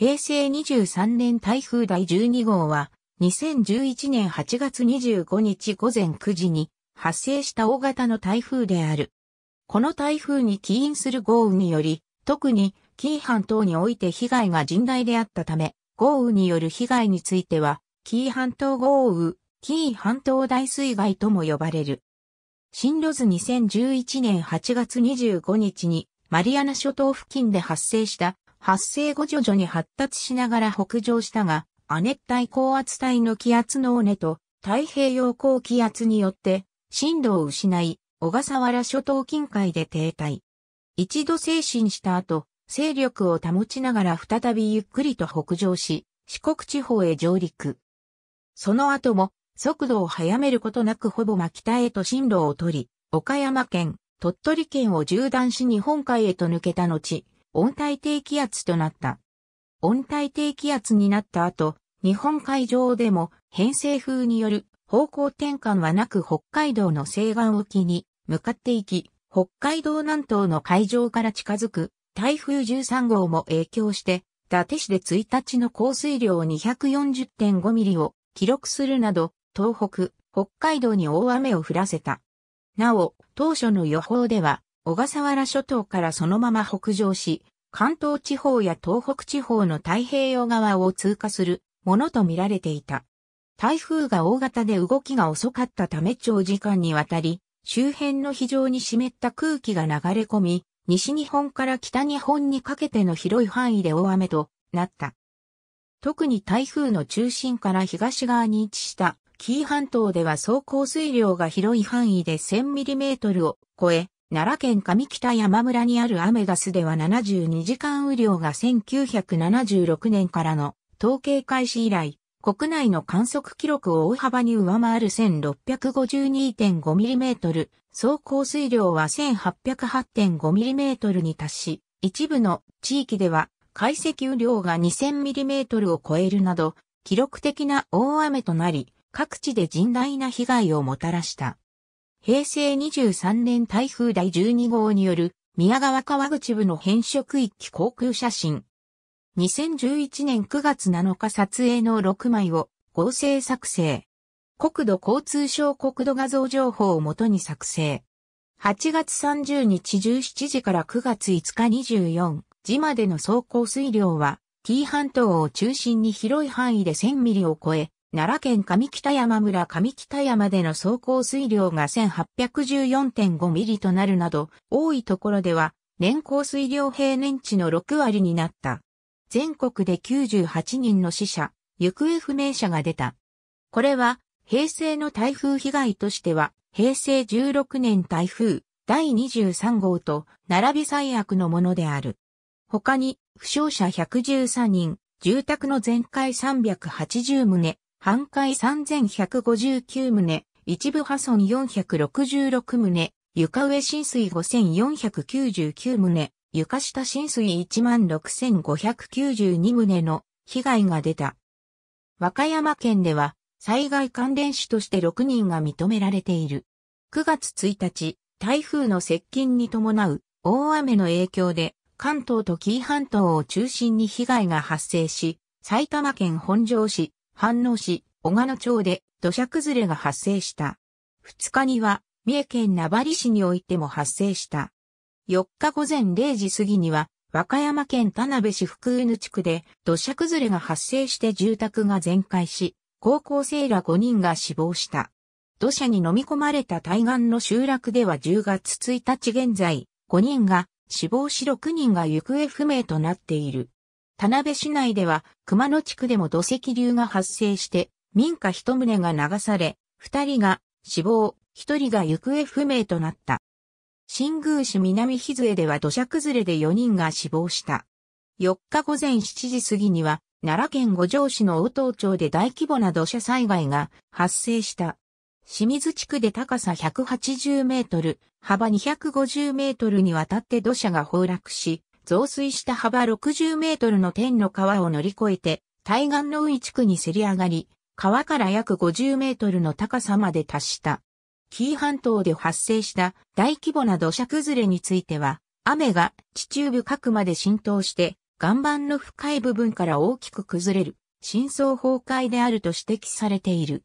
平成23年台風第12号は、2011年8月25日午前9時に発生した大型の台風である。この台風に起因する豪雨により、特に紀伊半島において被害が甚大であったため、豪雨による被害については、紀伊半島豪雨、紀伊半島大水害とも呼ばれる。進路図2011年8月25日にマリアナ諸島付近で発生した発生後徐々に発達しながら北上したが、亜熱帯高圧帯の気圧の尾根と太平洋高気圧によって進路を失い、小笠原諸島近海で停滞。一度精神した後、勢力を保ちながら再びゆっくりと北上し、四国地方へ上陸。その後も速度を速めることなくほぼ真北へと進路を取り、岡山県、鳥取県を縦断し日本海へと抜けた後、温帯低気圧となった。温帯低気圧になった後、日本海上でも偏西風による方向転換はなく北海道の西岸沖に向かっていき、北海道南東の海上から近づく台風13号も影響して、伊達市で1日の降水量240.5ミリを記録するなど、東北、北海道に大雨を降らせた。なお、当初の予報では、小笠原諸島からそのまま北上し、関東地方や東北地方の太平洋側を通過するものと見られていた。台風が大型で動きが遅かったため長時間にわたり、周辺の非常に湿った空気が流れ込み、西日本から北日本にかけての広い範囲で大雨となった。特に台風の中心から東側に位置した紀伊半島では総降水量が広い範囲で1 0 0 0ミリメートルを超え、奈良県上北山村にあるアメダスでは72時間雨量が1976年からの統計開始以来、国内の観測記録を大幅に上回る 1652.5mm、総降水量は 1808.5mm に達し、一部の地域では解析雨量が 2000mm を超えるなど、記録的な大雨となり、各地で甚大な被害をもたらした。平成23年台風第12号による宮川川口部の変色域航空写真。2011年9月7日撮影の6枚を合成作成。国土交通省国土画像情報をもとに作成。8月30日17時から9月5日24時までの走行水量は T 半島を中心に広い範囲で1000ミリを超え、奈良県上北山村上北山での走行水量が1814.5ミリとなるなど、多いところでは年降水量平年値の6割になった。全国で98人の死者、行方不明者が出た。これは平成の台風被害としては、平成16年台風第23号と並び最悪のものである。他に、負傷者113人、住宅の全壊380棟、半壊3159棟、一部破損466棟、床上浸水5499棟、床下浸水16592棟の被害が出た。和歌山県では災害関連死として6人が認められている。9月1日、台風の接近に伴う大雨の影響で関東と紀伊半島を中心に被害が発生し、埼玉県本庄市、反応し、小鹿野町で土砂崩れが発生した。2日には、三重県名張市においても発生した。4日午前0時過ぎには、和歌山県田辺市福生地区で土砂崩れが発生して住宅が全壊し、高校生ら5人が死亡した。土砂に飲み込まれた対岸の集落では10月1日現在、5人が死亡し6人が行方不明となっている。田辺市内では熊野地区でも土石流が発生して民家一棟が流され、二人が死亡、一人が行方不明となった。新宮市南日杖では土砂崩れで4人が死亡した。4日午前7時過ぎには、奈良県五条市の大東町で大規模な土砂災害が発生した。清水地区で高さ180メートル、幅250メートルにわたって土砂が崩落し、増水した幅60メートルの天の川を乗り越えて、対岸の海地区にせり上がり、川から約50メートルの高さまで達した。紀伊半島で発生した大規模な土砂崩れについては、雨が地中部各まで浸透して、岩盤の深い部分から大きく崩れる、深層崩壊であると指摘されている。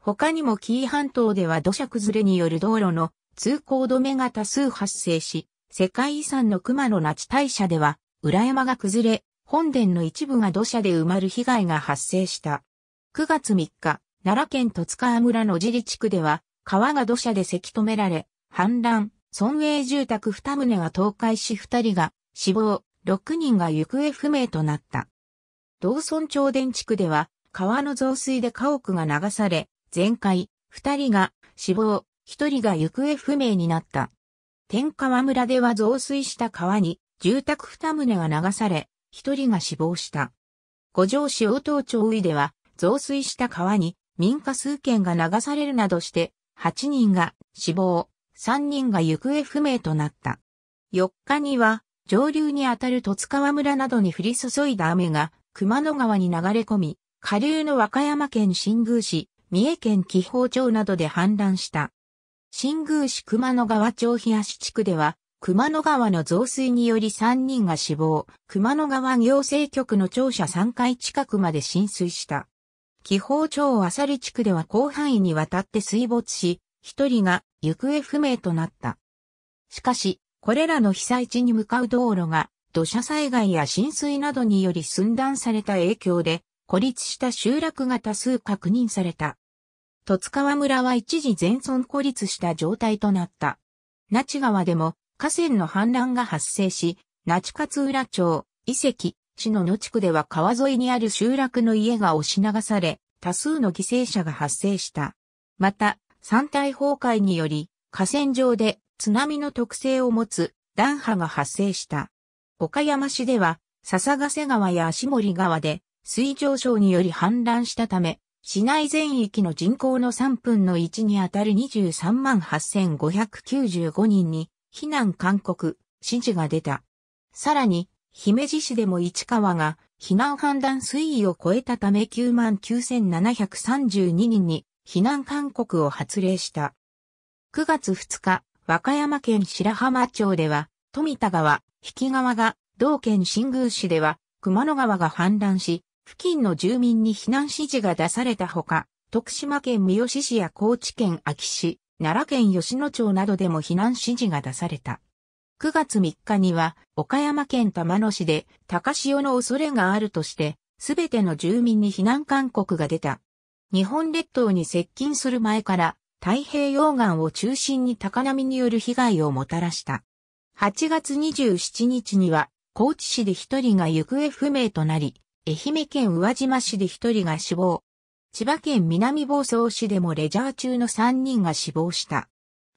他にも紀伊半島では土砂崩れによる道路の通行止めが多数発生し、世界遺産の熊野那智大社では、裏山が崩れ、本殿の一部が土砂で埋まる被害が発生した。9月3日、奈良県戸塚村の自理地区では、川が土砂でせき止められ、氾濫、村営住宅2棟が倒壊し2人が死亡、6人が行方不明となった。道村町電地区では、川の増水で家屋が流され、全壊、2人が死亡、1人が行方不明になった。天川村では増水した川に住宅二棟が流され、一人が死亡した。五条市大東町井では増水した川に民家数軒が流されるなどして、8人が死亡、3人が行方不明となった。4日には上流にあたる戸津川村などに降り注いだ雨が熊野川に流れ込み、下流の和歌山県新宮市、三重県紀宝町などで氾濫した。新宮市熊野川町東地区では、熊野川の増水により3人が死亡、熊野川行政局の庁舎3階近くまで浸水した。紀宝町あさり地区では広範囲にわたって水没し、1人が行方不明となった。しかし、これらの被災地に向かう道路が土砂災害や浸水などにより寸断された影響で、孤立した集落が多数確認された。十津川村は一時全村孤立した状態となった。那智川でも河川の氾濫が発生し、那智勝浦町、遺跡、市の野地区では川沿いにある集落の家が押し流され、多数の犠牲者が発生した。また、山体崩壊により、河川上で津波の特性を持つ断波が発生した。岡山市では、笹ヶ瀬川や足森川で水上昇により氾濫したため、市内全域の人口の3分の1にあたる23万8595人に避難勧告、指示が出た。さらに、姫路市でも市川が避難判断水位を超えたため99,732人に避難勧告を発令した。9月2日、和歌山県白浜町では、富田川、引川が、同県新宮市では、熊野川が氾濫し、付近の住民に避難指示が出されたほか、徳島県三好市や高知県秋市、奈良県吉野町などでも避難指示が出された。9月3日には、岡山県玉野市で高潮の恐れがあるとして、すべての住民に避難勧告が出た。日本列島に接近する前から、太平洋岸を中心に高波による被害をもたらした。8月27日には、高知市で一人が行方不明となり、愛媛県宇和島市で1人が死亡。千葉県南房総市でもレジャー中の3人が死亡した。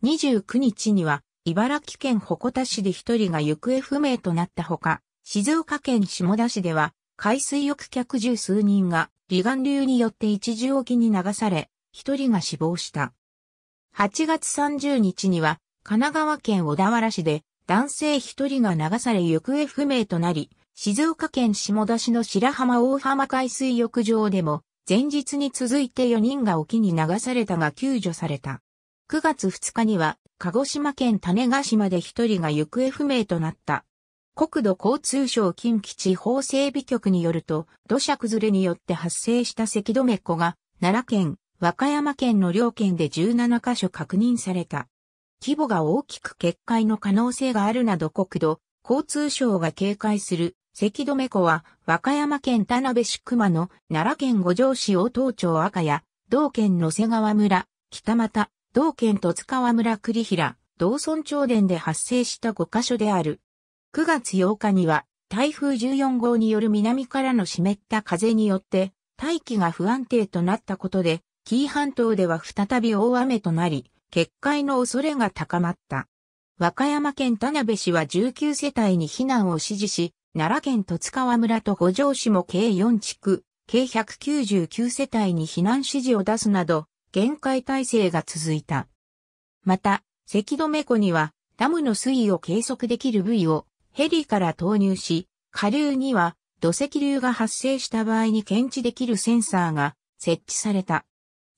29日には、茨城県鉾田市で1人が行方不明となったほか、静岡県下田市では、海水浴客十数人が離岸流によって一時沖に流され、1人が死亡した。8月30日には、神奈川県小田原市で男性1人が流され行方不明となり、静岡県下田市の白浜大浜海水浴場でも、前日に続いて4人が沖に流されたが救助された。9月2日には、鹿児島県種ヶ島で1人が行方不明となった。国土交通省近畿地方整備局によると、土砂崩れによって発生した赤止め湖が、奈良県、和歌山県の両県で17カ所確認された。規模が大きく決壊の可能性があるなど国土、交通省が警戒する関留湖は、和歌山県田辺市熊野、奈良県五条市大東町赤谷、道県野瀬川村、北又、道県戸塚川村栗平、道村町田で発生した5カ所である。9月8日には、台風14号による南からの湿った風によって、大気が不安定となったことで、紀伊半島では再び大雨となり、決壊の恐れが高まった。和歌山県田辺市は19世帯に避難を指示し、奈良県戸津川村と五条市も計4地区、計199世帯に避難指示を出すなど、限界体制が続いた。また、関止湖には、ダムの水位を計測できる部位をヘリから投入し、下流には土石流が発生した場合に検知できるセンサーが設置された。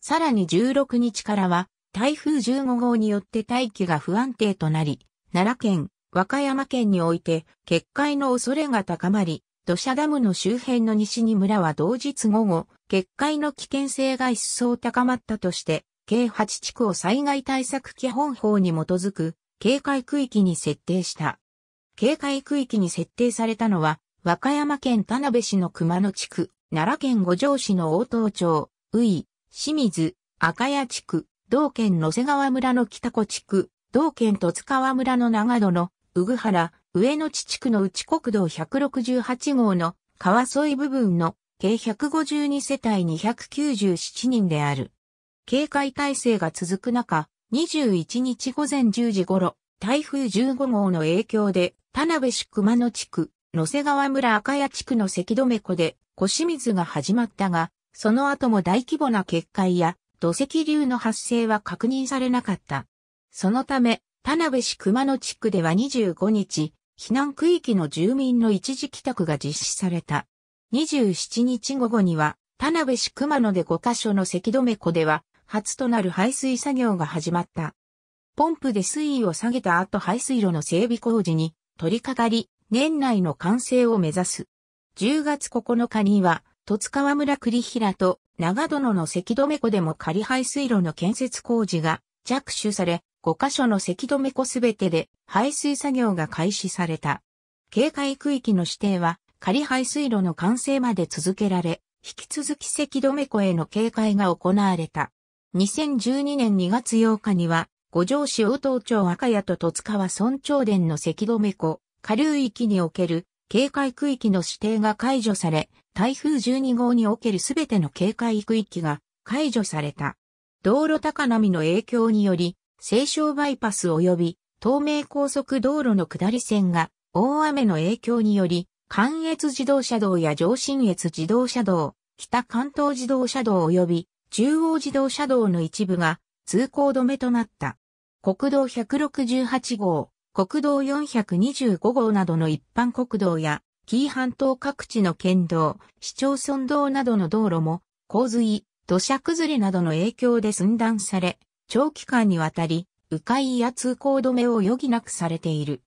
さらに16日からは台風15号によって大気が不安定となり、奈良県、和歌山県において決壊の恐れが高まり、土砂ダムの周辺の西に村は同日午後、決壊の危険性が一層高まったとして、計8地区を災害対策基本法に基づく警戒区域に設定した。警戒区域に設定されたのは、和歌山県田辺市の熊野地区、奈良県五条市の大東町、宇井、清水、赤谷地区、同県野瀬川村の北子地区、同県戸塚川村の長野のうぐはら、上野地地区の内国道168号の川沿い部分の計152世帯297人である。警戒態勢が続く中、21日午前10時頃、台風15号の影響で、田辺市熊野地区、野瀬川村赤谷地区の関止湖で、小清水が始まったが、その後も大規模な決壊や土石流の発生は確認されなかった。そのため、田辺市熊野地区では25日、避難区域の住民の一時帰宅が実施された。27日午後には、田辺市熊野で5カ所の関止湖では、初となる排水作業が始まった。ポンプで水位を下げた後排水路の整備工事に取り掛かり、年内の完成を目指す。10月9日には、戸津川村栗平と長殿の関止湖でも仮排水路の建設工事が着手され、5箇所の咳止め湖すべてで排水作業が開始された。警戒区域の指定は仮排水路の完成まで続けられ、引き続き咳止め湖への警戒が行われた。2012年2月8日には、五条市大東町赤谷と戸塚は村長殿の咳止め湖、下流域における警戒区域の指定が解除され、台風12号におけるすべての警戒区域が解除された。道路高波の影響により、西湘バイパス及び東名高速道路の下り線が大雨の影響により、関越自動車道や上信越自動車道、北関東自動車道及び中央自動車道の一部が通行止めとなった。国道168号、国道425号などの一般国道や、紀伊半島各地の県道、市町村道などの道路も、洪水、土砂崩れなどの影響で寸断され、長期間にわたり、迂回や通行止めを余儀なくされている。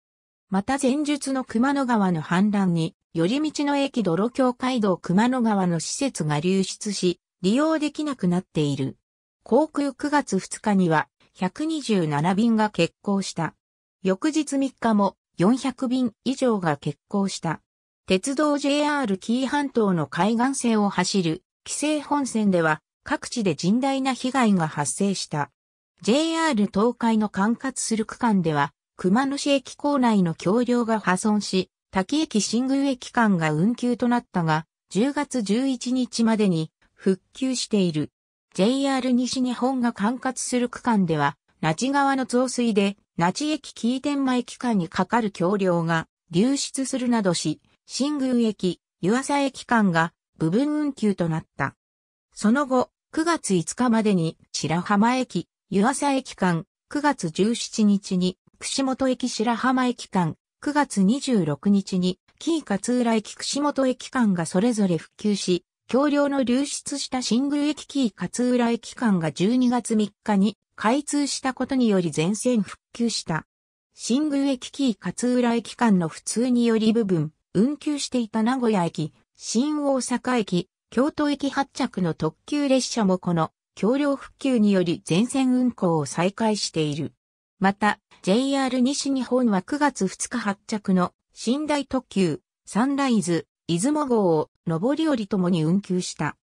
また前述の熊野川の氾濫に、寄り道の駅泥橋街道熊野川の施設が流出し、利用できなくなっている。航空9月2日には、127便が欠航した。翌日3日も、400便以上が欠航した。鉄道 JR 紀伊半島の海岸線を走る、紀勢本線では、各地で甚大な被害が発生した。JR 東海の管轄する区間では、熊野市駅構内の橋梁が破損し、滝駅新宮駅間が運休となったが、10月11日までに復旧している。JR 西日本が管轄する区間では、那智川の増水で、那智駅伊天満駅間に架かる橋梁が流出するなどし、新宮駅、湯浅駅間が部分運休となった。その後、9月5日までに白浜駅、湯浅駅間、9月17日に、串本駅白浜駅間、9月26日に、紀伊勝浦駅串本駅間がそれぞれ復旧し、橋梁の流出した新宮駅紀伊勝浦駅間が12月3日に開通したことにより全線復旧した。新宮駅紀伊勝浦駅間の普通により部分、運休していた名古屋駅、新大阪駅、京都駅発着の特急列車もこの橋梁復旧により全線運行を再開している。また、JR 西日本は9月2日発着の寝台特急、サンライズ、出雲号を上り降りともに運休した。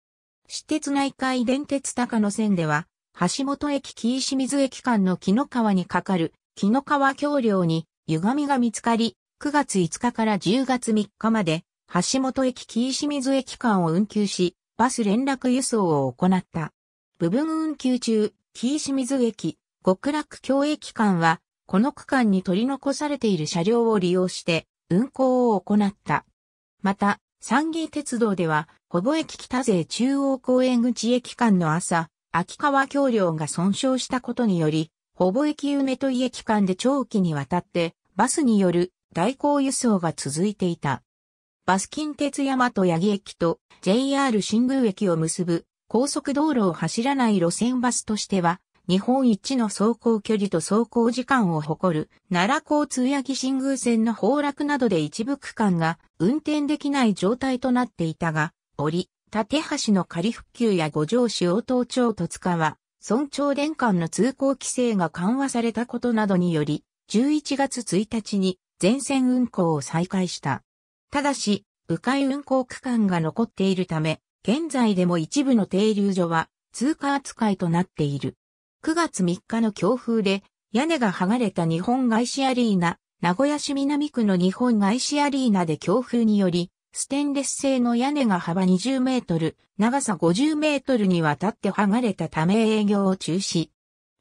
私鉄内海電鉄高野線では、橋本駅紀伊清水駅間の木の川に架かる木の川橋梁に歪みが見つかり、9月5日から10月3日まで、橋本駅紀伊清水駅間を運休し、バス連絡輸送を行った。部分運休中、紀伊清水駅、極楽京駅間は、この区間に取り残されている車両を利用して運行を行った。また、三義鉄道では、ほぼ駅北勢中央公園口駅間の朝、秋川橋梁が損傷したことにより、ほぼ駅梅と駅間で長期にわたって、バスによる代行輸送が続いていた。バス近鉄山と八木駅と JR 新宮駅を結ぶ高速道路を走らない路線バスとしては、日本一の走行距離と走行時間を誇る、奈良交通や木、新宮線の崩落などで一部区間が運転できない状態となっていたが、折、立橋の仮復旧や五条市応答町戸塚は、村長連間の通行規制が緩和されたことなどにより、11月1日に全線運行を再開した。ただし、迂回運行区間が残っているため、現在でも一部の停留所は通過扱いとなっている。9月3日の強風で屋根が剥がれた日本外資アリーナ、名古屋市南区の日本外資アリーナで強風により、ステンレス製の屋根が幅20メートル、長さ50メートルにわたって剥がれたため営業を中止。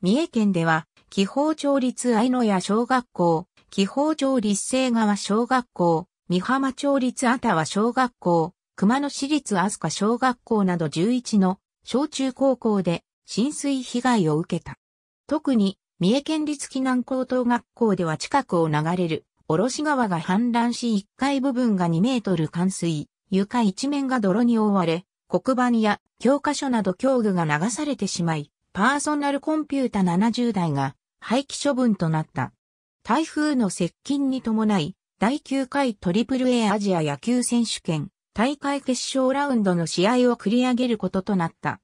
三重県では、気泡町立愛野屋小学校、気泡町立成川小学校、三浜町立あたわ小学校、熊野市立飛鳥小学校など11の小中高校で浸水被害を受けた。特に三重県立避難高等学校では近くを流れる卸川が氾濫し1階部分が2メートル冠水、床一面が泥に覆われ、黒板や教科書など教具が流されてしまい、パーソナルコンピュータ70台が廃棄処分となった。台風の接近に伴い、第9回トリプル A アジア野球選手権大会決勝ラウンドの試合を繰り上げることとなった。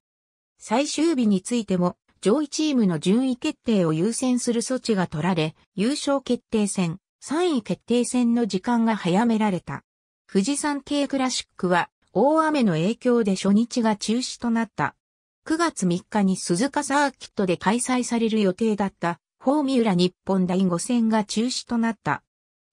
最終日についても、上位チームの順位決定を優先する措置が取られ、優勝決定戦、3位決定戦の時間が早められた。富士山系クラシックは、大雨の影響で初日が中止となった。9月3日に鈴鹿サーキットで開催される予定だった、フォーミュラ日本第5戦が中止となった。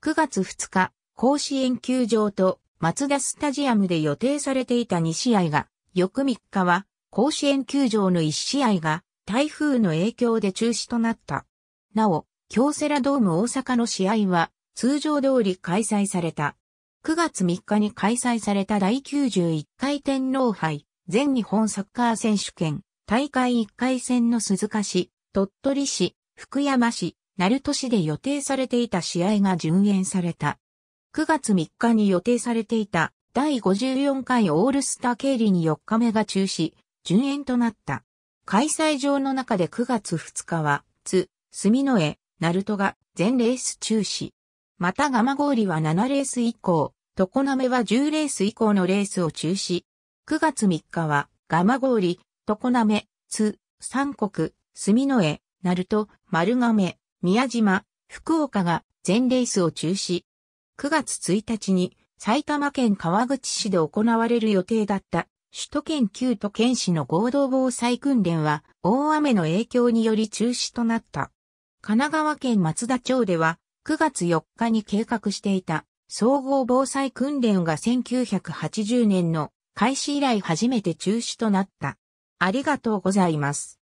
9月2日、甲子園球場と松田スタジアムで予定されていた2試合が、翌3日は、甲子園球場の1試合が、台風の影響で中止となった。なお、京セラドーム大阪の試合は、通常通り開催された。9月3日に開催された第91回天皇杯、全日本サッカー選手権、大会1回戦の鈴鹿市、鳥取市、福山市、鳴門市で予定されていた試合が順延された。9月3日に予定されていた第54回オールスター経理に4日目が中止、順延となった。開催場の中で9月2日は、津、住野江、鳴門が全レース中止。また蒲郡は7レース以降、常滑は10レース以降のレースを中止。9月3日は、蒲郡、常滑、津、三国、住野江、鳴門、丸亀、宮島、福岡が全レースを中止。9月1日に埼玉県川口市で行われる予定だった首都圏9都県市の合同防災訓練は大雨の影響により中止となった。神奈川県松田町では9月4日に計画していた総合防災訓練が1980年の開始以来初めて中止となった。ありがとうございます。